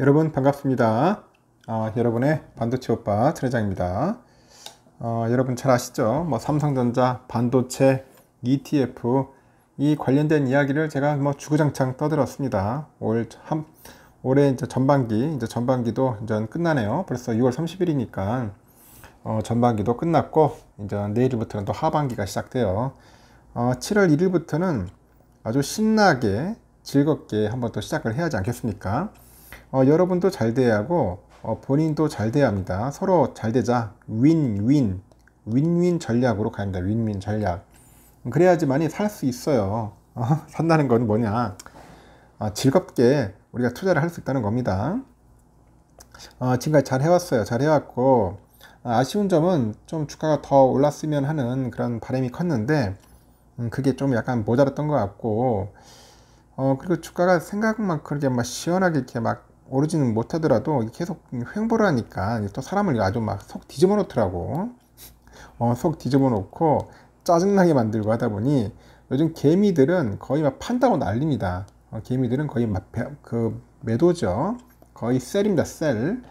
여러분 반갑습니다. 아, 여러분의 반도체 오빠 트레장입니다. 어, 여러분 잘 아시죠? 뭐 삼성전자 반도체 ETF 이 관련된 이야기를 제가 뭐 주구장창 떠들었습니다. 올 한, 올해 이제 전반기 이제 전반기도 이제 끝나네요. 벌써 6월 30일이니까 어, 전반기도 끝났고 이제 내일부터는 또 하반기가 시작돼요. 어, 7월 1일부터는 아주 신나게 즐겁게 한번 또 시작을 해야 하지 않겠습니까? 어, 여러분도 잘 돼야 하고 어, 본인도 잘 돼야 합니다. 서로 잘 되자. 윈윈 윈윈 전략으로 가야 합니다. 윈윈 전략. 그래야지많이살 수 있어요. 어, 산다는 건 뭐냐? 어, 즐겁게 우리가 투자를 할 수 있다는 겁니다. 어, 지금까지 잘 해왔어요. 잘 해왔고 아, 아쉬운 점은 좀 주가가 더 올랐으면 하는 그런 바람이 컸는데 음, 그게 좀 약간 모자랐던 것 같고 어, 그리고 주가가 생각만큼 그렇게 막 시원하게 이렇게 막 오르지는 못하더라도 계속 횡보를 하니까 또 사람을 아주 막 속 뒤집어 놓더라고 어, 속 뒤집어 놓고 짜증나게 만들고 하다 보니 요즘 개미들은 거의 막 판다고 난립니다 어, 개미들은 거의 막 그 매도죠 거의 셀입니다 셀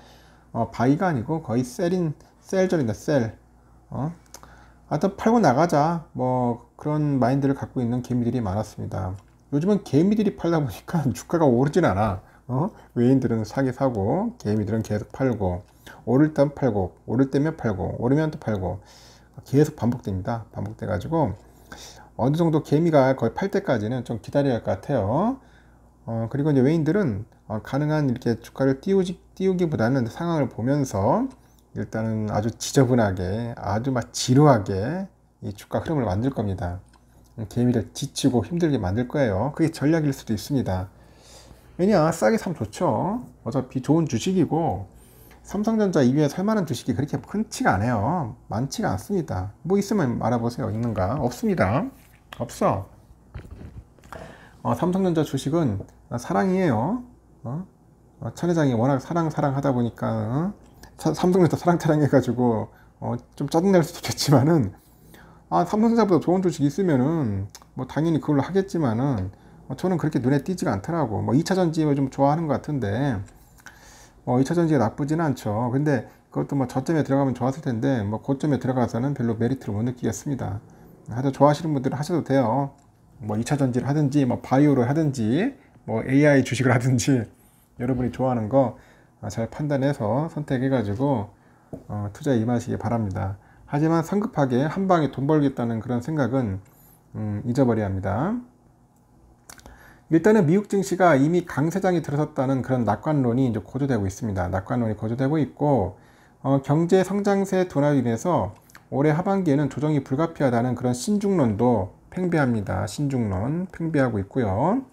어, 바위가 아니고 거의 셀인 셀전입니다 셀 어? 하여튼 팔고 나가자 뭐 그런 마인드를 갖고 있는 개미들이 많았습니다 요즘은 개미들이 팔다 보니까 주가가 오르진 않아 어? 외인들은 사기 사고 개미들은 계속 팔고 오를 땐 팔고 오를 때면 팔고 오르면 또 팔고 계속 반복됩니다 반복돼 가지고 어느 정도 개미가 거의 팔 때까지는 좀 기다려야 할 것 같아요 어, 그리고 이제 외인들은 어, 가능한 이렇게 주가를 띄우지, 띄우기보다는 상황을 보면서 일단은 아주 지저분하게 아주 막 지루하게 이 주가 흐름을 만들 겁니다 개미를 지치고 힘들게 만들 거예요 그게 전략일 수도 있습니다 왜냐 싸게 사면 좋죠 어차피 좋은 주식이고 삼성전자 이외에 살만한 주식이 그렇게 큰치가 않아요 많지가 않습니다 뭐 있으면 알아보세요 있는가 없습니다 없어 어, 삼성전자 주식은 사랑이에요 어? 어, 찬 회장이 워낙 사랑 사랑 하다 보니까 차, 어? 삼성전자 사랑 사랑 해가지고 어, 좀짜증낼 수도 있겠지만은 아 삼성전자보다 좋은 주식 있으면은 뭐 당연히 그걸로 하겠지만은 어, 저는 그렇게 눈에 띄지가 않더라고. 뭐 2차 전지를 좀 좋아하는 것 같은데, 뭐 2차 전지가 나쁘진 않죠. 근데 그것도 뭐 저점에 들어가면 좋았을 텐데, 뭐 고점에 들어가서는 별로 메리트를 못 느끼겠습니다. 하여 좋아하시는 분들은 하셔도 돼요. 뭐 2차 전지를 하든지, 뭐 바이오를 하든지, 뭐 AI 주식을 하든지, 여러분이 좋아하는 거잘 어, 판단해서 선택해가지고, 어, 투자에 임하시기 바랍니다. 하지만 성급하게 한 방에 돈 벌겠다는 그런 생각은, 음, 잊어버려야 합니다. 일단은 미국 증시가 이미 강세장이 들어섰다는 그런 낙관론이 이제 고조되고 있습니다. 낙관론이 고조되고 있고 어, 경제 성장세 둔화로 인해서 올해 하반기에는 조정이 불가피하다는 그런 신중론도 팽배합니다. 신중론 팽배하고 있고요.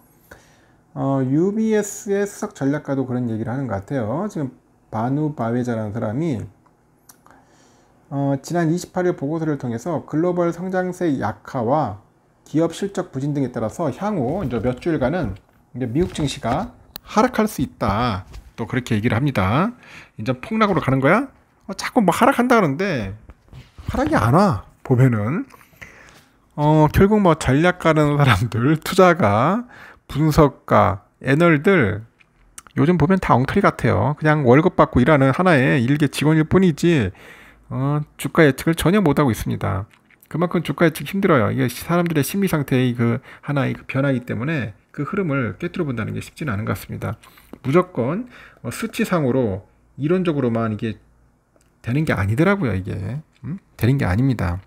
어, UBS의 수석 전략가도 그런 얘기를 하는 것 같아요. 지금 바누 바웨자라는 사람이 어, 지난 28일 보고서를 통해서 글로벌 성장세 약화와 기업 실적 부진 등에 따라서 향후 이제 몇 주일간은 이제 미국 증시가 하락할 수 있다. 또 그렇게 얘기를 합니다. 이제 폭락으로 가는 거야? 어, 자꾸 뭐 하락한다 그러는데 하락이 안 와. 보면은 어, 결국 뭐전략가는 사람들, 투자가, 분석가, 애널들 요즘 보면 다 엉터리 같아요. 그냥 월급 받고 일하는 하나의 일개 직원일 뿐이지 어, 주가 예측을 전혀 못하고 있습니다. 그만큼 주가 에측 힘들어요. 이게 사람들의 심리 상태의 그 하나의 그 변화이기 때문에 그 흐름을 깨뜨려 본다는 게 쉽지는 않은 것 같습니다. 무조건 어, 수치상으로 이론적으로만 이게 되는 게 아니더라고요. 이게 음? 되는 게 아닙니다.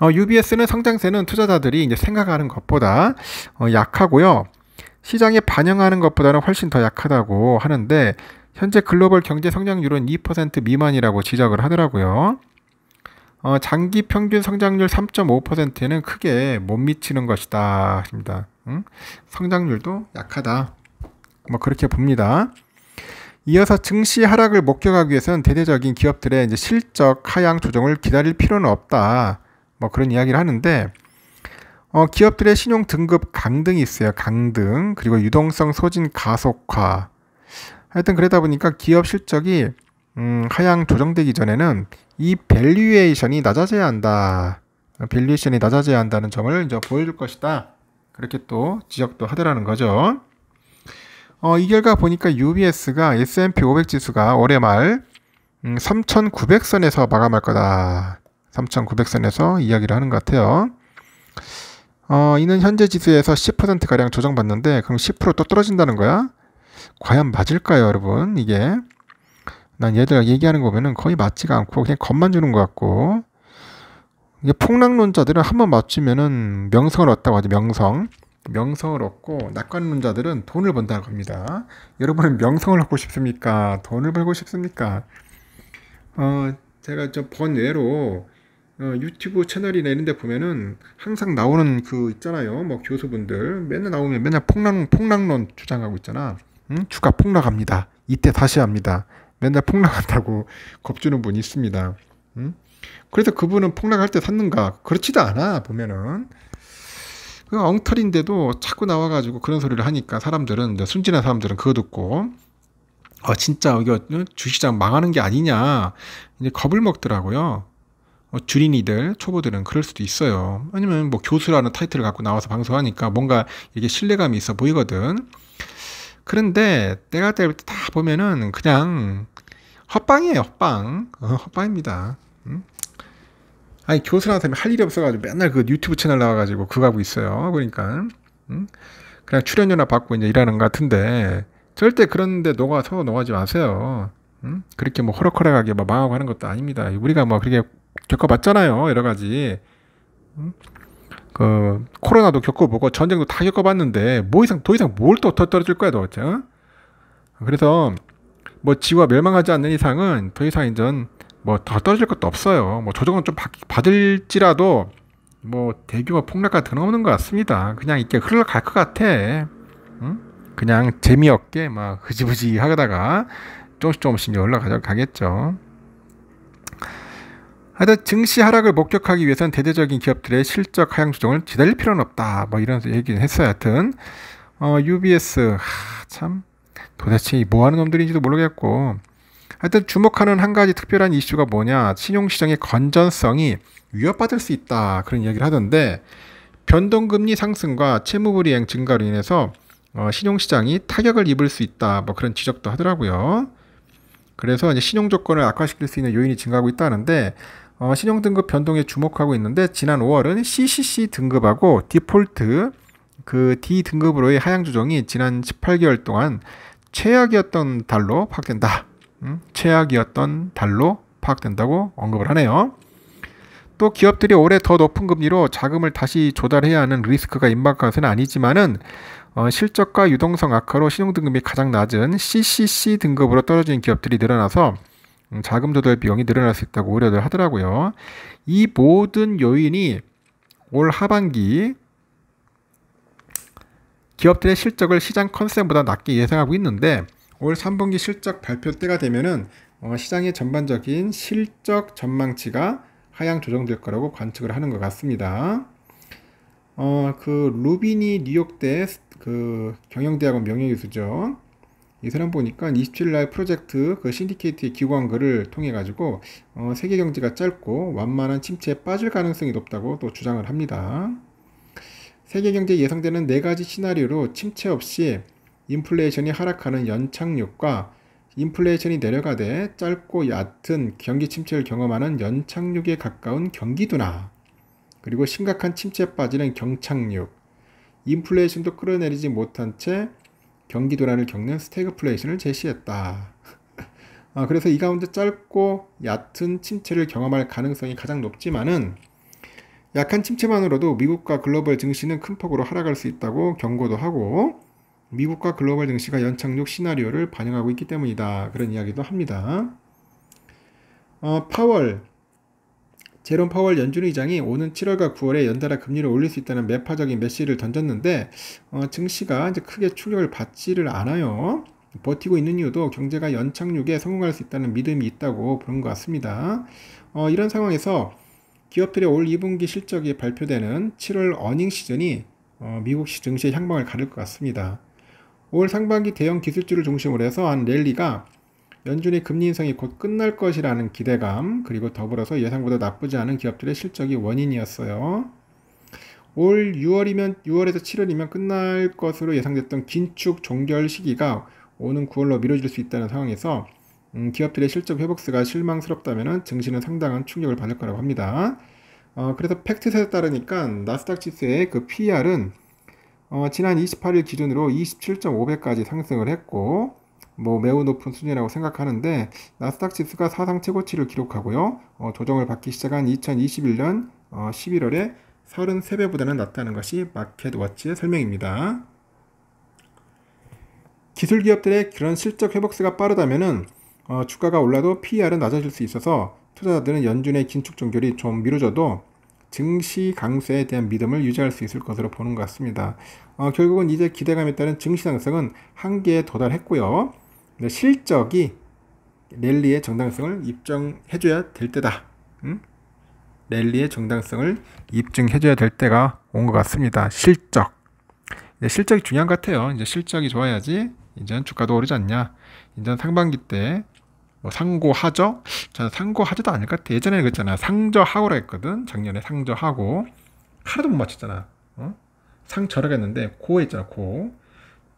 어, UBS는 성장세는 투자자들이 이제 생각하는 것보다 어, 약하고요. 시장에 반영하는 것보다는 훨씬 더 약하다고 하는데 현재 글로벌 경제 성장률은 2% 미만이라고 지적을 하더라고요. 어, 장기 평균 성장률 3.5%에는 크게 못 미치는 것이다. 입니다. 응? 성장률도 약하다. 뭐 그렇게 봅니다. 이어서 증시 하락을 목격하기 위해서는 대대적인 기업들의 이제 실적 하향 조정을 기다릴 필요는 없다. 뭐 그런 이야기를 하는데 어, 기업들의 신용 등급 강등이 있어요. 강등 그리고 유동성 소진 가속화. 하여튼 그러다 보니까 기업 실적이 음, 하향 조정되기 전에는 이 밸류에이션이 낮아져야 한다. 밸류에이션이 낮아져야 한다는 점을 이제 보여줄 것이다. 그렇게 또 지적도 하더라는 거죠. 어, 이 결과 보니까 UBS가 S&P 500 지수가 올해 말 음, 3,900선에서 마감할 거다. 3,900선에서 이야기를 하는 것 같아요. 어, 이는 현재 지수에서 10%가량 조정받는데, 그럼 10%또 떨어진다는 거야? 과연 맞을까요, 여러분? 이게. 난 얘들아 얘기하는 거 보면은 거의 맞지가 않고 그냥 겁만 주는 것 같고 이게 폭락론자들은 한번 맞추면은 명성을 얻다고 하죠 명성 명성을 얻고 낙관론자들은 돈을 번다고합니다 여러분은 명성을 얻고 싶습니까 돈을 벌고 싶습니까 어 제가 저 번외로 어, 유튜브 채널이나 이런 데 보면은 항상 나오는 그 있잖아요. 뭐 교수분들 맨날 나오면 맨날 폭락, 폭락론 주장하고 있잖아. 응? 주가 폭락합니다. 이때 다시 합니다. 맨날 폭락한다고 겁주는 분이 있습니다. 응? 음? 그래서 그분은 폭락할 때 샀는가? 그렇지도 않아, 보면은. 그 엉터리인데도 자꾸 나와가지고 그런 소리를 하니까 사람들은, 순진한 사람들은 그거 듣고, 어, 진짜 이거 어, 주시장 망하는 게 아니냐. 이제 겁을 먹더라고요. 어, 주린이들, 초보들은 그럴 수도 있어요. 아니면 뭐 교수라는 타이틀을 갖고 나와서 방송하니까 뭔가 이게 신뢰감이 있어 보이거든. 그런데 때가 때를 다 보면은 그냥 헛빵이에요헛빵 어, 헛방입니다. 응? 음. 아니, 교수라는 사람이 할 일이 없어가지고 맨날 그 유튜브 채널 나와가지고 그거 하고 있어요. 그러니까. 응? 음. 그냥 출연료나 받고 이제 일하는 것 같은데 절대 그런데 녹아서 녹아지 마세요. 응? 음. 그렇게 뭐 허락허락하게 막 뭐 망하고 하는 것도 아닙니다. 우리가 뭐 그렇게 겪어봤잖아요. 여러 가지. 응? 어, 코로나도 겪어보고 전쟁도 다 겪어봤는데 뭐 이상 더 이상 뭘또 떨어질 거야 도대체 그래서 뭐 지구가 멸망하지 않는 이상은 더 이상 이젠 뭐더 떨어질 것도 없어요 뭐 조정은 좀 받, 받을지라도 뭐 대규모 폭락과 드는 러것 같습니다 그냥 이렇게 흘러갈 것 같아 응? 그냥 재미없게 막 흐지부지 하다가 조금씩 조금씩 올라가겠죠 하여튼 증시 하락을 목격하기 위해서는 대대적인 기업들의 실적 하향 조정을 기다릴 필요는 없다. 뭐 이런 얘기는 했어요. 하여튼 어, UBS 하, 참 도대체 뭐 하는 놈들인지도 모르겠고 하여튼 주목하는 한 가지 특별한 이슈가 뭐냐 신용시장의 건전성이 위협받을 수 있다 그런 얘기를 하던데 변동금리 상승과 채무불이행 증가로 인해서 어, 신용시장이 타격을 입을 수 있다 뭐 그런 지적도 하더라고요. 그래서 이제 신용 조건을 악화시킬 수 있는 요인이 증가하고 있다는데 어, 신용 등급 변동에 주목하고 있는데 지난 5월은 CCC 등급하고 디폴트 그 D 등급으로의 하향 조정이 지난 18개월 동안 최악이었던 달로 파악된다. 음? 최악이었던 달로 파악된다고 언급을 하네요. 또 기업들이 올해 더 높은 금리로 자금을 다시 조달해야 하는 리스크가 임박한것은 아니지만은 어, 실적과 유동성 악화로 신용등급이 가장 낮은 CCC 등급으로 떨어진 기업들이 늘어나서 음, 자금 조달 비용이 늘어날 수 있다고 우려를 하더라고요. 이 모든 요인이 올 하반기 기업들의 실적을 시장 컨셉보다 낮게 예상하고 있는데 올 3분기 실적 발표 때가 되면은 어, 시장의 전반적인 실적 전망치가 하향 조정될 거라고 관측을 하는 것 같습니다. 어, 그 루빈이 뉴욕대 그 경영대학원 명예교수죠. 이 사람 보니까 27일날 프로젝트 그 신디케이트의 기관 글을 통해 가지고 어, 세계 경제가 짧고 완만한 침체에 빠질 가능성이 높다고 또 주장을 합니다. 세계 경제 예상되는 네 가지 시나리오로 침체 없이 인플레이션이 하락하는 연착륙과 인플레이션이 내려가되 짧고 얕은 경기 침체를 경험하는 연착륙에 가까운 경기둔화 그리고 심각한 침체에 빠지는 경착륙, 인플레이션도 끌어내리지 못한 채 경기도란을 겪는 스태그플레이션을 제시했다. 아, 그래서 이 가운데 짧고 얕은 침체를 경험할 가능성이 가장 높지만은 약한 침체만으로도 미국과 글로벌 증시는 큰 폭으로 하락할 수 있다고 경고도 하고 미국과 글로벌 증시가 연착륙 시나리오를 반영하고 있기 때문이다. 그런 이야기도 합니다. 어, 파월 제롬 파월 연준 의장이 오는 7월과 9월에 연달아 금리를 올릴 수 있다는 매파적인 메시지를 던졌는데 어, 증시가 이제 크게 충격을 받지를 않아요. 버티고 있는 이유도 경제가 연착륙에 성공할 수 있다는 믿음이 있다고 보는 것 같습니다. 어, 이런 상황에서 기업들의 올 2분기 실적이 발표되는 7월 어닝 시즌이 어, 미국 증시의 향방을 가릴 것 같습니다. 올 상반기 대형 기술주를 중심으로 해서 한 랠리가 연준이 금리 인상이 곧 끝날 것이라는 기대감, 그리고 더불어서 예상보다 나쁘지 않은 기업들의 실적이 원인이었어요. 올 6월이면 6월에서 7월이면 끝날 것으로 예상됐던 긴축 종결 시기가 오는 9월로 미뤄질 수 있다는 상황에서 음, 기업들의 실적 회복세가 실망스럽다면 증시는 상당한 충격을 받을 거라고 합니다. 어, 그래서 팩트셋에 따르니까 나스닥 지수의 그 PR은 어, 지난 28일 기준으로 27.5배까지 상승을 했고 뭐 매우 높은 수준이라고 생각하는데 나스닥 지수가 사상 최고치를 기록하고요. 어, 조정을 받기 시작한 2021년 어, 11월에 33배보다는 낮다는 것이 마켓워치의 설명입니다. 기술 기업들의 그런 실적 회복세가 빠르다면은 어, 주가가 올라도 PER은 낮아질 수 있어서 투자자들은 연준의 긴축 종결이 좀 미뤄져도 증시 강세에 대한 믿음을 유지할 수 있을 것으로 보는 것 같습니다. 어, 결국은 이제 기대감에 따른 증시 상승은 한계에 도달했고요. 네, 실적이 랠리의 정당성을 입증해줘야 될 때다. 응? 랠리의 정당성을 입증해줘야 될 때가 온 것 같습니다. 실적. 실적이 중요한 것 같아요. 이제 실적이 좋아야지 이제 주가도 오르지 않냐. 이제 상반기 때뭐 상고하죠? 저는 상고하지도 않을 것 같아. 예전에 그랬잖아. 상저하고라 했거든. 작년에 상저하고. 하나도 못 맞췄잖아. 어? 상저라고 했는데 고 했잖아. 고.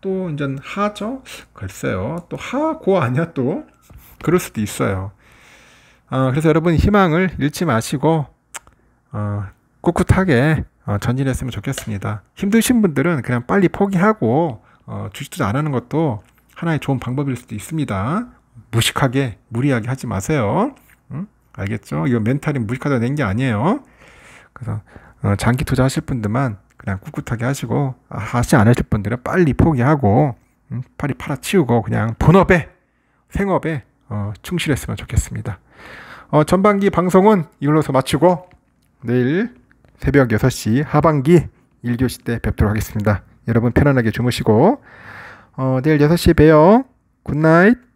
또 이제 하죠? 글쎄요. 또 하고 아니야 또? 그럴 수도 있어요. 어, 그래서 여러분 희망을 잃지 마시고 어, 꿋꿋하게 어, 전진했으면 좋겠습니다. 힘드신 분들은 그냥 빨리 포기하고 어, 주식 투자 안 하는 것도 하나의 좋은 방법일 수도 있습니다. 무식하게 무리하게 하지 마세요. 응? 알겠죠? 이거 멘탈이 무식하다 낸게 아니에요. 그래서 어, 장기 투자하실 분들만 그냥 꿋꿋하게 하시고 아, 하지 않으실 분들은 빨리 포기하고 빨리 음, 팔아치우고 그냥 본업에 생업에 어, 충실했으면 좋겠습니다. 어, 전반기 방송은 이걸로서 마치고 내일 새벽 6시 하반기 1교시 때 뵙도록 하겠습니다. 여러분 편안하게 주무시고 어, 내일 6시에 봬요. 굿나잇.